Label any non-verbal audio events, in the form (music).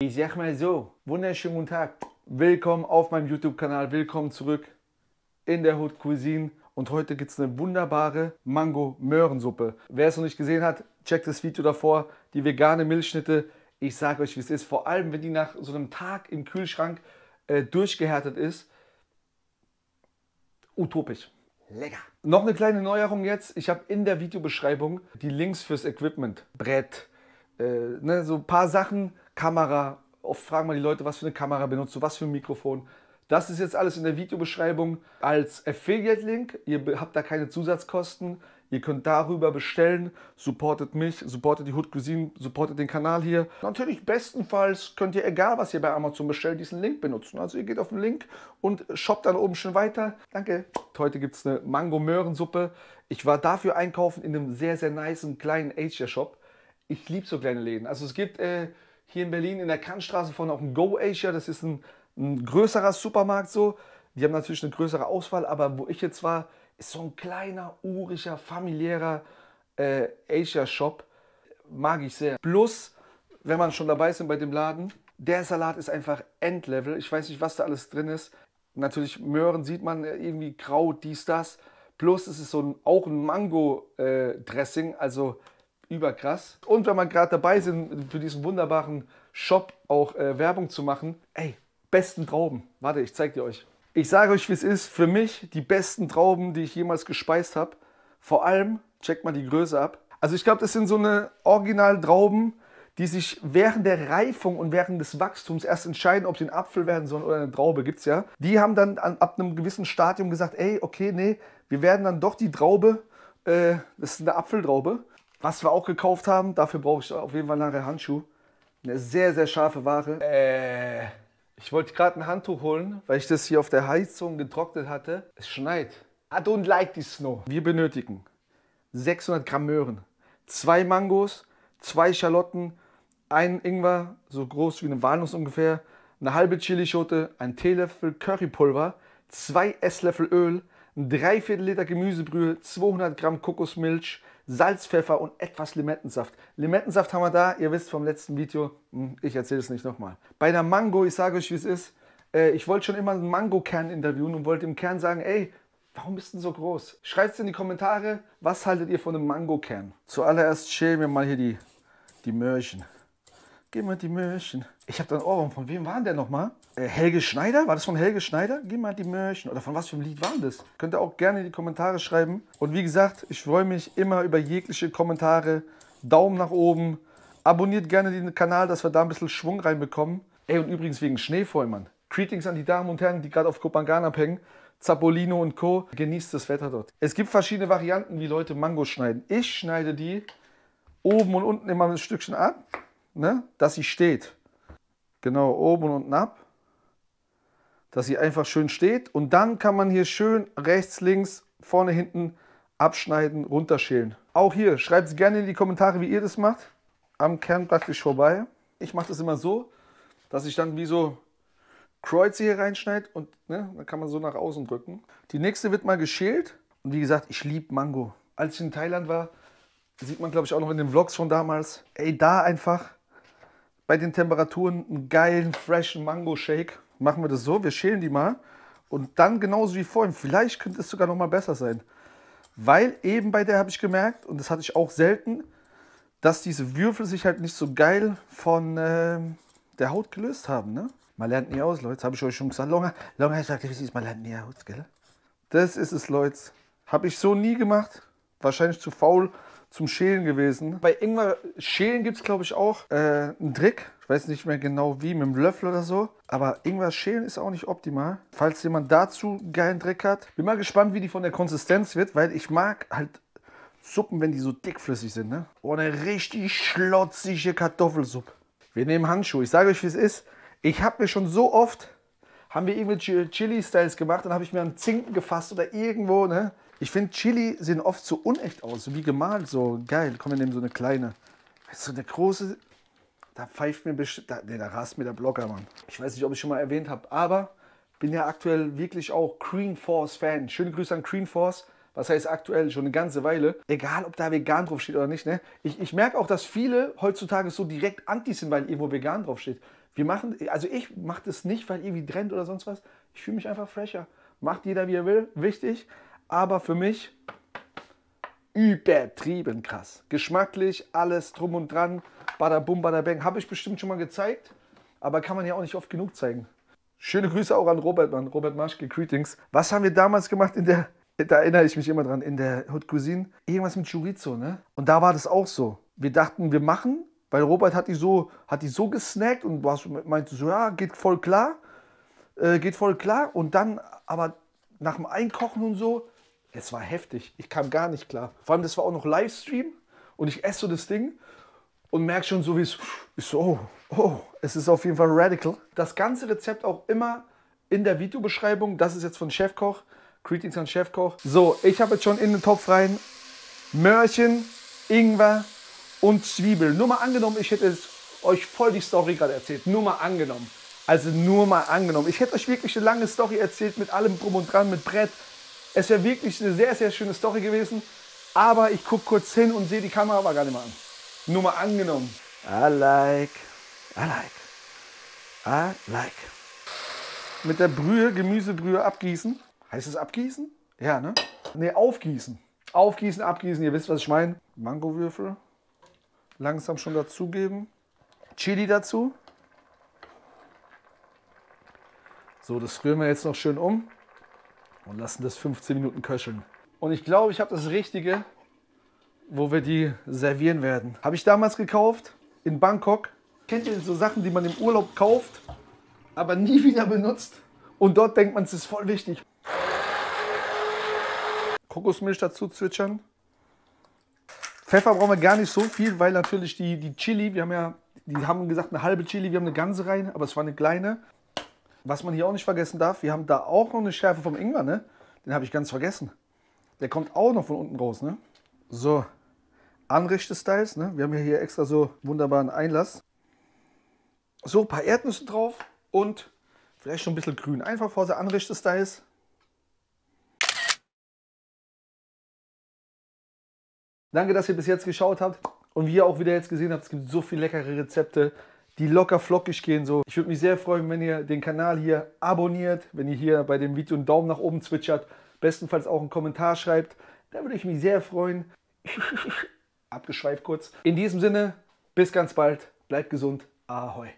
Ich sag mal so, wunderschönen guten Tag. Willkommen auf meinem YouTube-Kanal, willkommen zurück in der Hood Cuisine. Und heute gibt es eine wunderbare Mango-Möhrensuppe. Wer es noch nicht gesehen hat, checkt das Video davor. Die vegane Milchschnitte, ich sage euch, wie es ist. Vor allem, wenn die nach so einem Tag im Kühlschrank äh, durchgehärtet ist. Utopisch. Lecker. Noch eine kleine Neuerung jetzt. Ich habe in der Videobeschreibung die Links fürs Equipment, Brett, äh, ne, so ein paar Sachen Kamera. Oft fragen mal die Leute, was für eine Kamera benutzt du, was für ein Mikrofon. Das ist jetzt alles in der Videobeschreibung als Affiliate-Link. Ihr habt da keine Zusatzkosten. Ihr könnt darüber bestellen. Supportet mich, supportet die Hood Cuisine, supportet den Kanal hier. Natürlich bestenfalls könnt ihr, egal was ihr bei Amazon bestellt, diesen Link benutzen. Also ihr geht auf den Link und shoppt dann oben schon weiter. Danke. Heute gibt es eine Mango-Möhrensuppe. Ich war dafür einkaufen in einem sehr, sehr nice kleinen Asia-Shop. Ich liebe so kleine Läden. Also es gibt... Äh, hier in Berlin in der Kantstraße von auch ein Go Asia. Das ist ein, ein größerer Supermarkt so. Die haben natürlich eine größere Auswahl, aber wo ich jetzt war, ist so ein kleiner, urischer, familiärer äh, Asia-Shop. Mag ich sehr. Plus, wenn man schon dabei ist bei dem Laden, der Salat ist einfach Endlevel. Ich weiß nicht, was da alles drin ist. Natürlich Möhren sieht man äh, irgendwie grau, dies, das. Plus es ist so ein, auch ein Mango-Dressing. Äh, also überkrass. Und wenn wir gerade dabei sind, für diesen wunderbaren Shop auch äh, Werbung zu machen, ey, besten Trauben. Warte, ich zeig dir euch. Ich sage euch, wie es ist. Für mich die besten Trauben, die ich jemals gespeist habe. Vor allem, checkt mal die Größe ab. Also ich glaube, das sind so eine Original-Trauben, die sich während der Reifung und während des Wachstums erst entscheiden, ob sie ein Apfel werden sollen oder eine Traube, gibt es ja. Die haben dann an, ab einem gewissen Stadium gesagt, ey, okay, nee, wir werden dann doch die Traube, äh, das ist eine Apfeltraube, was wir auch gekauft haben, dafür brauche ich auf jeden Fall nachher Handschuhe. Eine sehr, sehr scharfe Ware. Äh, ich wollte gerade ein Handtuch holen, weil ich das hier auf der Heizung getrocknet hatte. Es schneit. I don't like the snow. Wir benötigen 600 Gramm Möhren, zwei Mangos, zwei Schalotten, ein Ingwer, so groß wie eine Walnuss ungefähr, eine halbe Chilischote, ein Teelöffel Currypulver, zwei Esslöffel Öl, ein Dreiviertel Liter Gemüsebrühe, 200 Gramm Kokosmilch, Salz, Pfeffer und etwas Limettensaft. Limettensaft haben wir da, ihr wisst vom letzten Video, hm, ich erzähle es nicht nochmal. Bei der Mango, ich sage euch wie es ist, äh, ich wollte schon immer einen Mango-Kern interviewen und wollte im Kern sagen, ey, warum ist denn so groß? Schreibt es in die Kommentare, was haltet ihr von einem Mango-Kern? Zuallererst schälen wir mal hier die, die Möhrchen. Gib mir die Möhrchen. Ich habe da einen Ohrwurm. Von wem waren der nochmal? Äh, Helge Schneider? War das von Helge Schneider? Gib mir die Möhrchen. Oder von was für einem Lied waren das? Könnt ihr auch gerne in die Kommentare schreiben. Und wie gesagt, ich freue mich immer über jegliche Kommentare. Daumen nach oben. Abonniert gerne den Kanal, dass wir da ein bisschen Schwung reinbekommen. Ey, und übrigens wegen Schneefall, Mann. Greetings an die Damen und Herren, die gerade auf Kopangan abhängen. Zappolino und Co. Genießt das Wetter dort. Es gibt verschiedene Varianten, wie Leute Mangos schneiden. Ich schneide die oben und unten immer ein Stückchen ab ne, dass sie steht. Genau, oben und unten ab. Dass sie einfach schön steht. Und dann kann man hier schön rechts, links, vorne, hinten abschneiden, runterschälen. Auch hier, schreibt es gerne in die Kommentare, wie ihr das macht. Am Kern praktisch vorbei. Ich mache das immer so, dass ich dann wie so Kreuze hier reinschneide und ne, dann kann man so nach außen drücken. Die nächste wird mal geschält. Und wie gesagt, ich liebe Mango. Als ich in Thailand war, sieht man glaube ich auch noch in den Vlogs von damals, ey, da einfach bei den Temperaturen einen geilen, freshen Mango-Shake. Machen wir das so, wir schälen die mal und dann genauso wie vorhin. Vielleicht könnte es sogar noch mal besser sein. Weil eben bei der habe ich gemerkt, und das hatte ich auch selten, dass diese Würfel sich halt nicht so geil von äh, der Haut gelöst haben. Ne? Man lernt nie aus, Leute. Habe ich euch schon gesagt. Longer, longer sagt, wie es ist, man lernt nie aus, gell? Das ist es, Leute. Habe ich so nie gemacht. Wahrscheinlich zu faul, zum Schälen gewesen. Bei Ingwer Schälen gibt es, glaube ich, auch äh, einen Trick. Ich weiß nicht mehr genau wie, mit dem Löffel oder so. Aber Ingwer schälen ist auch nicht optimal. Falls jemand dazu einen geilen Trick hat. Bin mal gespannt, wie die von der Konsistenz wird, weil ich mag halt Suppen, wenn die so dickflüssig sind. Ne? Oh, eine richtig schlotzige Kartoffelsuppe. Wir nehmen Handschuhe. Ich sage euch, wie es ist. Ich habe mir schon so oft, haben wir irgendwelche Chili-Styles gemacht, dann habe ich mir einen Zinken gefasst oder irgendwo, ne? Ich finde, Chili sehen oft so unecht aus, wie gemalt, so geil. Komm, wir nehmen so eine kleine. So eine große, da pfeift mir, da, nee, da rast mir der Blocker, Mann. Ich weiß nicht, ob ich schon mal erwähnt habe, aber bin ja aktuell wirklich auch Green Force Fan. Schöne Grüße an Green Force. Was heißt aktuell schon eine ganze Weile? Egal, ob da vegan draufsteht oder nicht. Ne? Ich, ich merke auch, dass viele heutzutage so direkt anti sind, weil irgendwo vegan draufsteht. Wir machen, also ich mache das nicht, weil irgendwie Trend oder sonst was. Ich fühle mich einfach fresher. Macht jeder, wie er will. Wichtig aber für mich übertrieben krass. Geschmacklich, alles drum und dran, bada bum, bada bang. Habe ich bestimmt schon mal gezeigt, aber kann man ja auch nicht oft genug zeigen. Schöne Grüße auch an Robert, Mann. Robert Maschke, Greetings. Was haben wir damals gemacht in der, da erinnere ich mich immer dran, in der Hood Cuisine? Irgendwas mit Chorizo, ne? Und da war das auch so. Wir dachten, wir machen, weil Robert hat die so, hat die so gesnackt und meinte so, ja, geht voll klar, äh, geht voll klar. Und dann aber nach dem Einkochen und so, es war heftig. Ich kam gar nicht klar. Vor allem, das war auch noch Livestream und ich esse so das Ding und merke schon so, wie es ist. So, oh, oh, es ist auf jeden Fall radical. Das ganze Rezept auch immer in der Videobeschreibung. Das ist jetzt von Chefkoch. Greetings an Chefkoch. So, ich habe jetzt schon in den Topf rein Mörchen, Ingwer und Zwiebel. Nur mal angenommen, ich hätte euch voll die Story gerade erzählt. Nur mal angenommen. Also nur mal angenommen. Ich hätte euch wirklich eine lange Story erzählt mit allem drum und dran, mit Brett, es wäre wirklich eine sehr, sehr schöne Story gewesen, aber ich gucke kurz hin und sehe die Kamera aber gar nicht mehr an. Nur mal angenommen. I like, I like, I like. Mit der Brühe, Gemüsebrühe abgießen. Heißt es abgießen? Ja, ne? Ne, aufgießen. Aufgießen, abgießen, ihr wisst, was ich meine. Mangowürfel langsam schon dazugeben. Chili dazu. So, das rühren wir jetzt noch schön um und lassen das 15 Minuten köcheln. Und ich glaube, ich habe das Richtige, wo wir die servieren werden. Habe ich damals gekauft in Bangkok. Kennt ihr so Sachen, die man im Urlaub kauft, aber nie (laughs) wieder benutzt? Und dort denkt man, es ist voll wichtig. Kokosmilch dazu zwitschern. Pfeffer brauchen wir gar nicht so viel, weil natürlich die, die Chili, wir haben ja, die haben gesagt eine halbe Chili, wir haben eine ganze rein, aber es war eine kleine. Was man hier auch nicht vergessen darf, wir haben da auch noch eine Schärfe vom Ingwer, ne? Den habe ich ganz vergessen. Der kommt auch noch von unten raus, ne? So, anrichte Styles, ne? Wir haben ja hier extra so wunderbaren Einlass. So, ein paar Erdnüsse drauf und vielleicht schon ein bisschen grün. Einfach vor der anrichte Styles. Danke, dass ihr bis jetzt geschaut habt. Und wie ihr auch wieder jetzt gesehen habt, es gibt so viele leckere Rezepte die locker flockig gehen. So. Ich würde mich sehr freuen, wenn ihr den Kanal hier abonniert, wenn ihr hier bei dem Video einen Daumen nach oben zwitschert, bestenfalls auch einen Kommentar schreibt. Da würde ich mich sehr freuen. (laughs) Abgeschweift kurz. In diesem Sinne, bis ganz bald. Bleibt gesund. Ahoi.